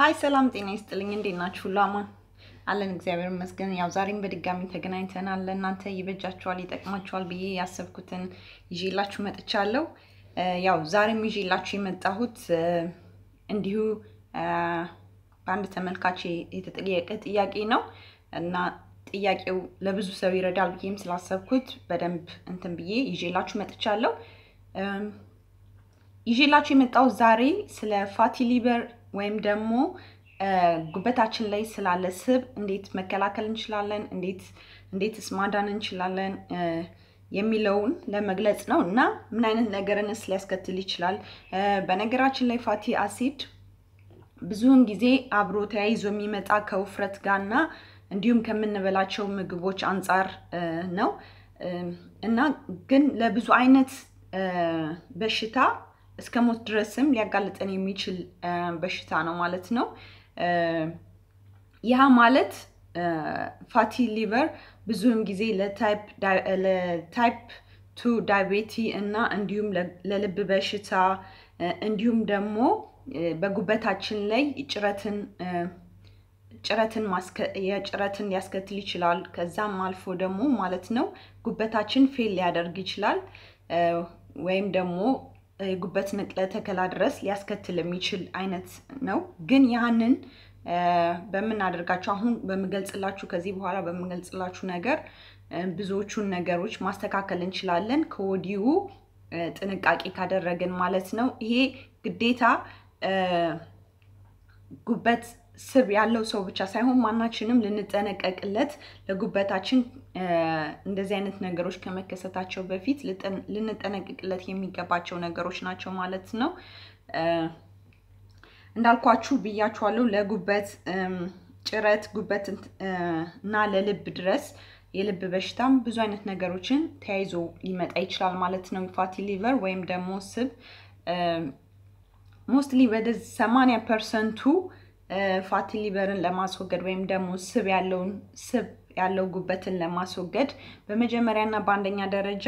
ሀይ ሰላም ጤና ይስጥልኝ። እንዴት ናችሁ? ሁሉ አማን አለን፣ እግዚአብሔር ይመስገን። ያው ዛሬም በድጋሚ ተገናኝተናል። ለእናንተ ይበጃችኋል፣ ይጠቅማችኋል ብዬ ያሰብኩትን ይዤላችሁ መጥቻለሁ። ያው ዛሬም ይዤላችሁ የመጣሁት እንዲሁ በአንድ ተመልካች የተጠየቀ ጥያቄ ነው እና ጥያቄው ለብዙ ሰው ይረዳል ብዬም ስላሰብኩት በደንብ እንትን ብዬ ይዤላችሁ መጥቻለሁ። ይዤላችሁ የመጣሁት ዛሬ ስለ ፋቲ ሊበር ወይም ደግሞ ጉበታችን ላይ ስላለ ስብ እንዴት መከላከል እንችላለን፣ እንዴትስ ማዳን እንችላለን የሚለውን ለመግለጽ ነው እና ምን አይነት ነገርንስ ሊያስከትል ይችላል። በነገራችን ላይ ፋቲ አሲድ ብዙውን ጊዜ አብሮ ተያይዞ የሚመጣ ከውፍረት ጋር እና እንዲሁም ከምንበላቸው ምግቦች አንጻር ነው እና ግን ለብዙ አይነት በሽታ እስከ ሞት ድረስም ሊያጋልጠን የሚችል በሽታ ነው ማለት ነው። ያ ማለት ፋቲ ሊቨር ብዙውን ጊዜ ለታይፕ ቱ ዳይቤቲ እና እንዲሁም ለልብ በሽታ እንዲሁም ደግሞ በጉበታችን ላይ ጭረትን ጭረትን የጭረትን ሊያስከትል ይችላል። ከዛም አልፎ ደግሞ ማለት ነው ጉበታችን ፌል ሊያደርግ ይችላል ወይም ደግሞ የጉበት ንቅለ ተከላ ድረስ ሊያስከትል የሚችል አይነት ነው። ግን ያንን በምናደርጋቸው አሁን በምገልጽላችሁ ከዚህ በኋላ በምገልጽላችሁ ነገር ብዙዎቹን ነገሮች ማስተካከል እንችላለን ከወዲሁ ጥንቃቄ ካደረግን ማለት ነው። ይሄ ግዴታ ጉበት ስብ ያለው ሰው ብቻ ሳይሆን ማናችንም ልንጠነቀቅለት ለጉበታችን እንደዚህ አይነት ነገሮች ከመከሰታቸው በፊት ልንጠነቀቅለት የሚገባቸው ነገሮች ናቸው ማለት ነው። እንዳልኳችሁ ብያችኋለሁ። ለጉበት ጭረት፣ ጉበት እና ለልብ ድረስ የልብ በሽታም ብዙ አይነት ነገሮችን ተያይዞ ሊመጣ ይችላል ማለት ነው። ፋቲ ሊቨር ወይም ደግሞ ስብ ሞስትሊ ወደ ሰማንያ ፐርሰንቱ ፋቲ ሊቨርን ለማስወገድ ወይም ደግሞ ስብ ያለውን ስብ ያለው ጉበትን ለማስወገድ በመጀመሪያና በአንደኛ ደረጃ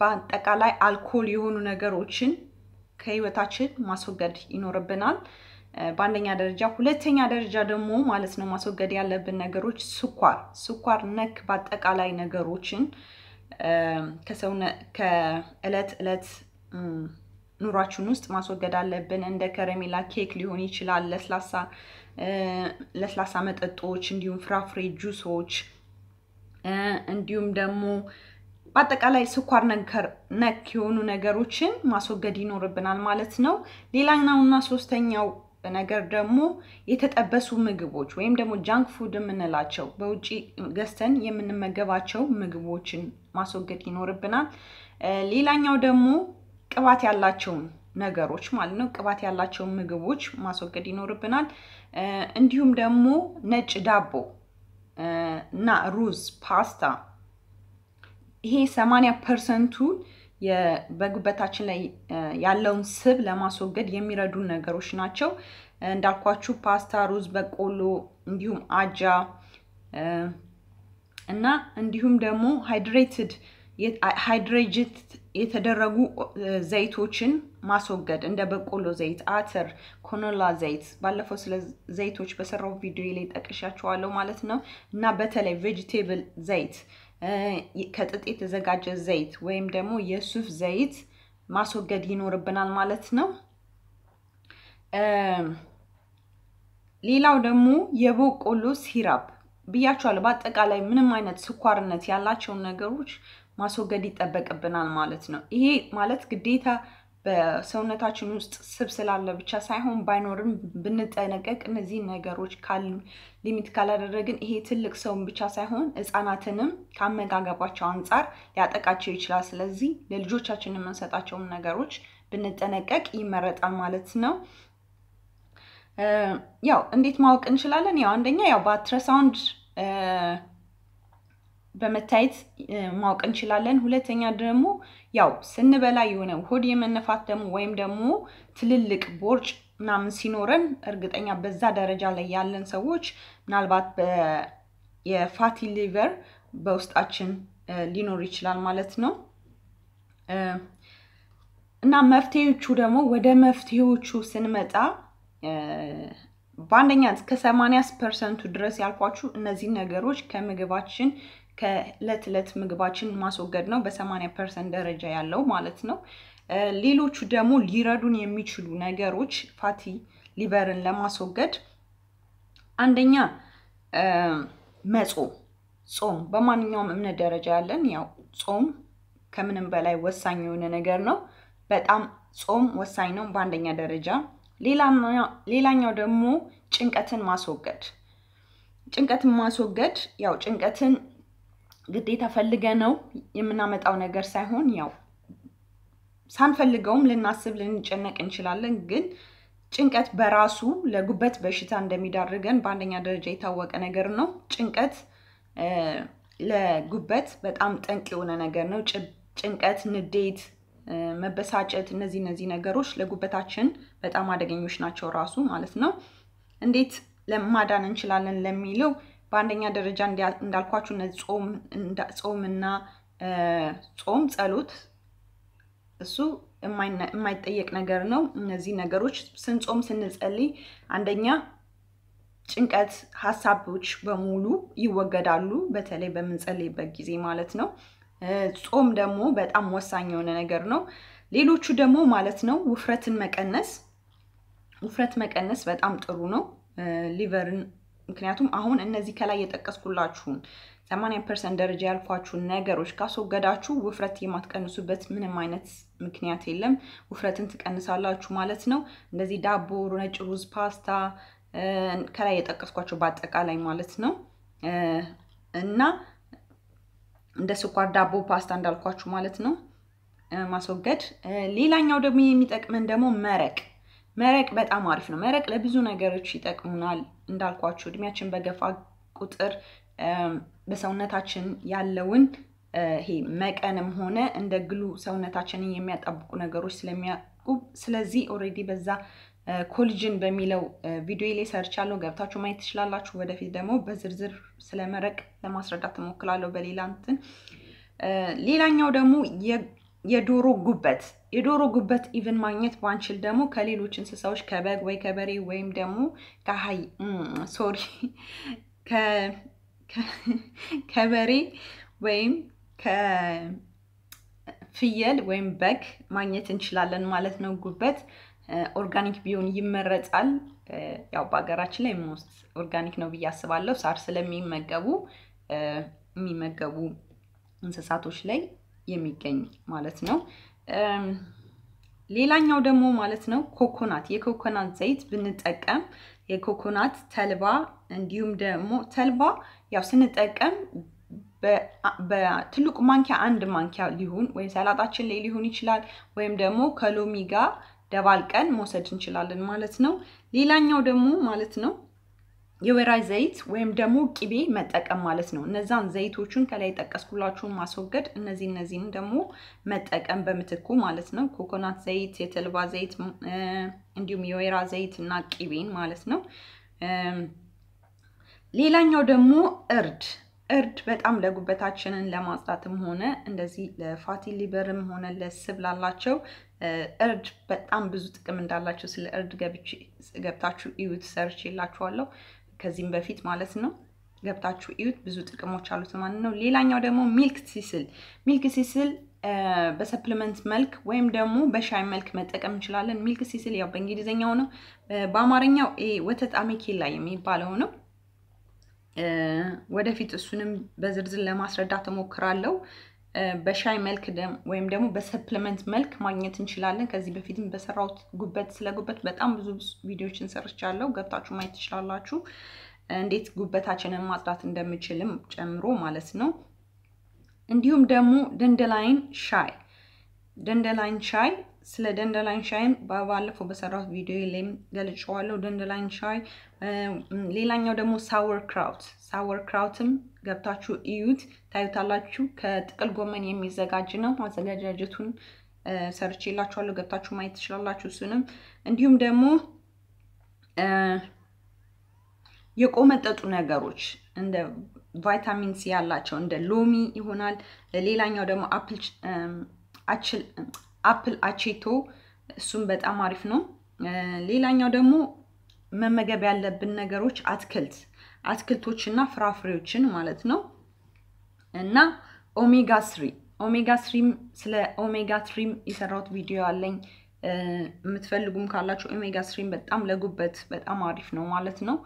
በአጠቃላይ አልኮል የሆኑ ነገሮችን ከህይወታችን ማስወገድ ይኖርብናል። በአንደኛ ደረጃ፣ ሁለተኛ ደረጃ ደግሞ ማለት ነው ማስወገድ ያለብን ነገሮች ስኳር፣ ስኳር ነክ በአጠቃላይ ነገሮችን ከእለት እለት ኑሯችን ውስጥ ማስወገድ አለብን። እንደ ከረሜላ ኬክ ሊሆን ይችላል፣ ለስላሳ መጠጦች፣ እንዲሁም ፍራፍሬ ጁሶች፣ እንዲሁም ደግሞ በአጠቃላይ ስኳር ነክ የሆኑ ነገሮችን ማስወገድ ይኖርብናል ማለት ነው። ሌላኛውና ሶስተኛው ነገር ደግሞ የተጠበሱ ምግቦች ወይም ደግሞ ጃንክ ፉድ የምንላቸው በውጭ ገዝተን የምንመገባቸው ምግቦችን ማስወገድ ይኖርብናል። ሌላኛው ደግሞ ቅባት ያላቸውን ነገሮች ማለት ነው። ቅባት ያላቸውን ምግቦች ማስወገድ ይኖርብናል። እንዲሁም ደግሞ ነጭ ዳቦ እና ሩዝ፣ ፓስታ ይሄ 80 ፐርሰንቱ በጉበታችን ላይ ያለውን ስብ ለማስወገድ የሚረዱ ነገሮች ናቸው። እንዳልኳችሁ ፓስታ፣ ሩዝ፣ በቆሎ እንዲሁም አጃ እና እንዲሁም ደግሞ ሃይድሬትድ ሃይድሬጅት የተደረጉ ዘይቶችን ማስወገድ እንደ በቆሎ ዘይት፣ አተር፣ ኮኖላ ዘይት ባለፈው ስለ ዘይቶች በሰራው ቪዲዮ ላይ ጠቅሻቸዋለሁ ማለት ነው እና በተለይ ቬጅቴብል ዘይት፣ ከጥጥ የተዘጋጀ ዘይት ወይም ደግሞ የሱፍ ዘይት ማስወገድ ይኖርብናል ማለት ነው። ሌላው ደግሞ የበቆሎ ሲራፕ ብያቸዋለሁ። በአጠቃላይ ምንም አይነት ስኳርነት ያላቸውን ነገሮች ማስወገድ ይጠበቅብናል ማለት ነው። ይሄ ማለት ግዴታ በሰውነታችን ውስጥ ስብ ስላለ ብቻ ሳይሆን ባይኖርም ብንጠነቀቅ እነዚህ ነገሮች ካል ሊሚት ካላደረግን ይሄ ትልቅ ሰውን ብቻ ሳይሆን ሕፃናትንም ከአመጋገባቸው አንጻር ሊያጠቃቸው ይችላል። ስለዚህ ለልጆቻችን የምንሰጣቸውን ነገሮች ብንጠነቀቅ ይመረጣል ማለት ነው። ያው እንዴት ማወቅ እንችላለን? ያው አንደኛ ያው በአልትራሳውንድ በመታየት ማወቅ እንችላለን። ሁለተኛ ደግሞ ያው ስንበላ የሆነ ሆድ የመነፋት ደግሞ ወይም ደግሞ ትልልቅ ቦርጭ ምናምን ሲኖረን እርግጠኛ በዛ ደረጃ ላይ ያለን ሰዎች ምናልባት የፋቲ ሊቨር በውስጣችን ሊኖር ይችላል ማለት ነው። እና መፍትሄዎቹ ደግሞ ወደ መፍትሄዎቹ ስንመጣ በአንደኛ እስከ 80 ፐርሰንቱ ድረስ ያልኳችሁ እነዚህ ነገሮች ከምግባችን ከእለት እለት ምግባችን ማስወገድ ነው በሰማንያ ፐርሰንት ደረጃ ያለው ማለት ነው። ሌሎቹ ደግሞ ሊረዱን የሚችሉ ነገሮች ፋቲ ሊቨርን ለማስወገድ አንደኛ መጾም፣ ጾም በማንኛውም እምነት ደረጃ ያለን ያው ጾም ከምንም በላይ ወሳኝ የሆነ ነገር ነው። በጣም ጾም ወሳኝ ነው በአንደኛ ደረጃ። ሌላኛው ደግሞ ጭንቀትን ማስወገድ ጭንቀትን ማስወገድ ያው ጭንቀትን ግዴታ ፈልገ ነው የምናመጣው ነገር ሳይሆን ያው ሳንፈልገውም ልናስብ ልንጨነቅ እንችላለን። ግን ጭንቀት በራሱ ለጉበት በሽታ እንደሚዳርገን በአንደኛ ደረጃ የታወቀ ነገር ነው። ጭንቀት ለጉበት በጣም ጠንቅ የሆነ ነገር ነው። ጭንቀት፣ ንዴት፣ መበሳጨት እነዚህ እነዚህ ነገሮች ለጉበታችን በጣም አደገኞች ናቸው ራሱ ማለት ነው። እንዴት ለማዳን እንችላለን ለሚለው በአንደኛ ደረጃ እንዳልኳችሁ እነዚህ ጾምና ጾም፣ ጸሎት እሱ የማይጠየቅ ነገር ነው። እነዚህ ነገሮች ስንጾም ስንጸልይ አንደኛ ጭንቀት ሀሳቦች በሙሉ ይወገዳሉ፣ በተለይ በምንጸልይበት ጊዜ ማለት ነው። ጾም ደግሞ በጣም ወሳኝ የሆነ ነገር ነው። ሌሎቹ ደግሞ ማለት ነው ውፍረትን መቀነስ ውፍረት መቀነስ በጣም ጥሩ ነው። ሊቨርን ምክንያቱም አሁን እነዚህ ከላይ የጠቀስኩላችሁን ሰማንያ ፐርሰንት ደረጃ ያልኳችሁን ነገሮች ካስወገዳችሁ ውፍረት የማትቀንሱበት ምንም አይነት ምክንያት የለም። ውፍረትን ትቀንሳላችሁ ማለት ነው። እንደዚህ ዳቦ፣ ነጭ ሩዝ፣ ፓስታ ከላይ የጠቀስኳቸው በአጠቃላይ ማለት ነው እና እንደ ስኳር ዳቦ፣ ፓስታ እንዳልኳችሁ ማለት ነው ማስወገድ። ሌላኛው ደግሞ የሚጠቅመን ደግሞ መረቅ መረቅ በጣም አሪፍ ነው። መረቅ ለብዙ ነገሮች ይጠቅሙናል። እንዳልኳችሁ እድሜያችን በገፋ ቁጥር በሰውነታችን ያለውን ይሄ መቀንም ሆነ እንደ ግሉ ሰውነታችንን የሚያጣብቁ ነገሮች ስለሚያውቁ ስለዚህ ኦልሬዲ በዛ ኮልጅን በሚለው ቪዲዮ ላይ ሰርቻለሁ፣ ገብታችሁ ማየት ትችላላችሁ። ወደፊት ደግሞ በዝርዝር ስለመረቅ ለማስረዳት እሞክላለሁ በሌላ እንትን ሌላኛው ደግሞ የዶሮ ጉበት የዶሮ ጉበት ኢቨን ማግኘት ባንችል ደግሞ ከሌሎች እንስሳዎች ከበግ ወይ ከበሬ ወይም ደግሞ ከሀይ ሶሪ ከበሬ ወይም ከፍየል ወይም በግ ማግኘት እንችላለን ማለት ነው። ጉበት ኦርጋኒክ ቢሆን ይመረጣል። ያው በሀገራችን ላይ ሞስት ኦርጋኒክ ነው ብዬ አስባለሁ። ሳር ስለሚመገቡ የሚመገቡ እንስሳቶች ላይ የሚገኝ ማለት ነው። ሌላኛው ደግሞ ማለት ነው ኮኮናት የኮኮናት ዘይት ብንጠቀም የኮኮናት ተልባ እንዲሁም ደግሞ ተልባ ያው ስንጠቀም በትልቁ ማንኪያ አንድ ማንኪያ ሊሆን ወይም ሰላጣችን ላይ ሊሆን ይችላል። ወይም ደግሞ ከሎሚ ጋር ደባልቀን መውሰድ እንችላለን ማለት ነው። ሌላኛው ደግሞ ማለት ነው የወይራ ዘይት ወይም ደግሞ ቅቤ መጠቀም ማለት ነው። እነዛን ዘይቶቹን ከላይ የጠቀስኩላችሁን ማስወገድ፣ እነዚህ እነዚህን ደግሞ መጠቀም በምትኩ ማለት ነው። ኮኮናት ዘይት፣ የተልባ ዘይት እንዲሁም የወይራ ዘይት እና ቅቤን ማለት ነው። ሌላኛው ደግሞ እርድ እርድ በጣም ለጉበታችንን ለማጽዳትም ሆነ እንደዚህ ለፋቲ ሊበርም ሆነ ለስብ ላላቸው እርድ በጣም ብዙ ጥቅም እንዳላቸው ስለ እርድ ገብታችሁ እዩት፣ ሰርች ይላችኋለሁ። ከዚህም በፊት ማለት ነው ገብታችሁ እዩት። ብዙ ጥቅሞች አሉት ማለት ነው። ሌላኛው ደግሞ ሚልክ ሲስል፣ ሚልክ ሲስል በሰፕሊመንት መልክ ወይም ደግሞ በሻይ መልክ መጠቀም እንችላለን። ሚልክ ሲስል ያው በእንግሊዝኛው ነው፣ በአማርኛው ወተት አሜኬላ የሚባለው ነው። ወደፊት እሱንም በዝርዝር ለማስረዳት እሞክራለሁ። በሻይ መልክ ወይም ደግሞ በሰፕሊመንት መልክ ማግኘት እንችላለን። ከዚህ በፊትም በሰራሁት ጉበት ስለ ጉበት በጣም ብዙ ቪዲዮችን ሰርቻለሁ። ገብታችሁ ማየት ትችላላችሁ። እንዴት ጉበታችንን ማጽዳት እንደምችልም ጨምሮ ማለት ነው። እንዲሁም ደግሞ ደንደላይን ሻይ ደንደላይን ሻይ ስለ ደንደላይን ሻይም ባለፈው በሰራሁት ቪዲዮ ላይም ገልጬዋለሁ። ደንደላይን ሻይ። ሌላኛው ደግሞ ሳወር ክራውት፣ ሳወር ክራውትም ገብታችሁ እዩት፣ ታዩታላችሁ። ከጥቅል ጎመን የሚዘጋጅ ነው። አዘገጃጀቱን ሰርቼላችኋለሁ፣ ገብታችሁ ማየት ትችላላችሁ። እሱንም እንዲሁም ደግሞ የቆመጠጡ ነገሮች እንደ ቫይታሚን ሲ ያላቸው እንደ ሎሚ ይሆናል። ሌላኛው ደግሞ አፕል አፕል አቼቶ እሱም በጣም አሪፍ ነው። ሌላኛው ደግሞ መመገብ ያለብን ነገሮች አትክልት አትክልቶችና ፍራፍሬዎችን ማለት ነው እና ኦሜጋ ስሪ ኦሜጋ ስሪም ስለ ኦሜጋ ትሪም የሰራሁት ቪዲዮ አለኝ። የምትፈልጉም ካላችሁ ኦሜጋ ስሪም በጣም ለጉበት በጣም አሪፍ ነው ማለት ነው።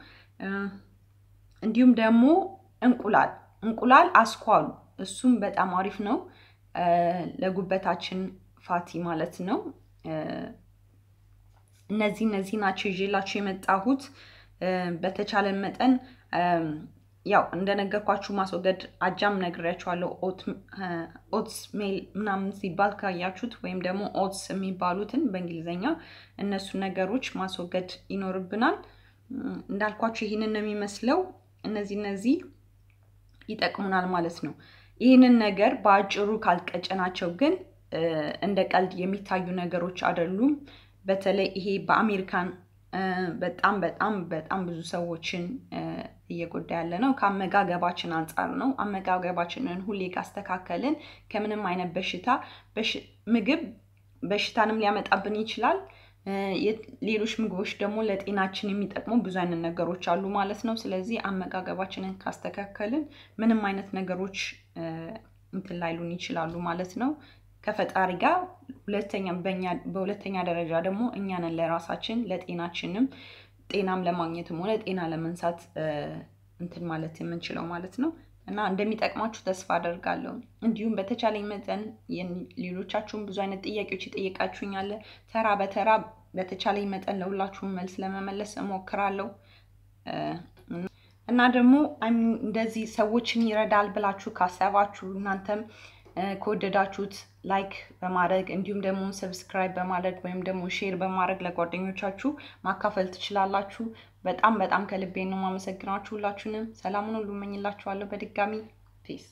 እንዲሁም ደግሞ እንቁላል እንቁላል አስኳሉ እሱም በጣም አሪፍ ነው ለጉበታችን ፋቲ ማለት ነው። እነዚህ እነዚህ ናቸው ይዤላችሁ የመጣሁት። በተቻለ መጠን ያው እንደነገርኳችሁ ማስወገድ አጃም ነግሬያችኋለሁ። ኦትስ ሜል ምናምን ሲባል ካያችሁት ወይም ደግሞ ኦትስ የሚባሉትን በእንግሊዝኛ እነሱ ነገሮች ማስወገድ ይኖርብናል። እንዳልኳችሁ ይህንን ነው የሚመስለው። እነዚህ እነዚህ ይጠቅሙናል ማለት ነው። ይህንን ነገር በአጭሩ ካልቀጨናቸው ግን እንደ ቀልድ የሚታዩ ነገሮች አይደሉም። በተለይ ይሄ በአሜሪካን በጣም በጣም በጣም ብዙ ሰዎችን እየጎዳ ያለ ነው። ከአመጋገባችን አንጻር ነው። አመጋገባችንን ሁሌ ካስተካከልን ከምንም አይነት በሽታ ምግብ በሽታንም ሊያመጣብን ይችላል። ሌሎች ምግቦች ደግሞ ለጤናችን የሚጠቅሙ ብዙ አይነት ነገሮች አሉ ማለት ነው። ስለዚህ አመጋገባችንን ካስተካከልን ምንም አይነት ነገሮች እንትን ላይሉን ይችላሉ ማለት ነው። ከፈጣሪ ጋር በሁለተኛ ደረጃ ደግሞ እኛንን ለራሳችን ለጤናችንም ጤናም ለማግኘትም ሆነ ጤና ለመንሳት እንትን ማለት የምንችለው ማለት ነው እና እንደሚጠቅማችሁ ተስፋ አደርጋለሁ። እንዲሁም በተቻለኝ መጠን ሌሎቻችሁም ብዙ አይነት ጥያቄዎች ይጠየቃችሁኛል። ተራ በተራ በተቻለኝ መጠን ለሁላችሁም መልስ ለመመለስ እሞክራለሁ። እና ደግሞ እንደዚህ ሰዎችን ይረዳል ብላችሁ ካሰባችሁ እናንተም ከወደዳችሁት ላይክ በማድረግ እንዲሁም ደግሞ ሰብስክራይብ በማድረግ ወይም ደግሞ ሼር በማድረግ ለጓደኞቻችሁ ማካፈል ትችላላችሁ። በጣም በጣም ከልቤ ነው ማመሰግናችሁ። ሁላችሁንም ሰላሙን ሁሉ እመኝላችኋለሁ። በድጋሚ ፌስ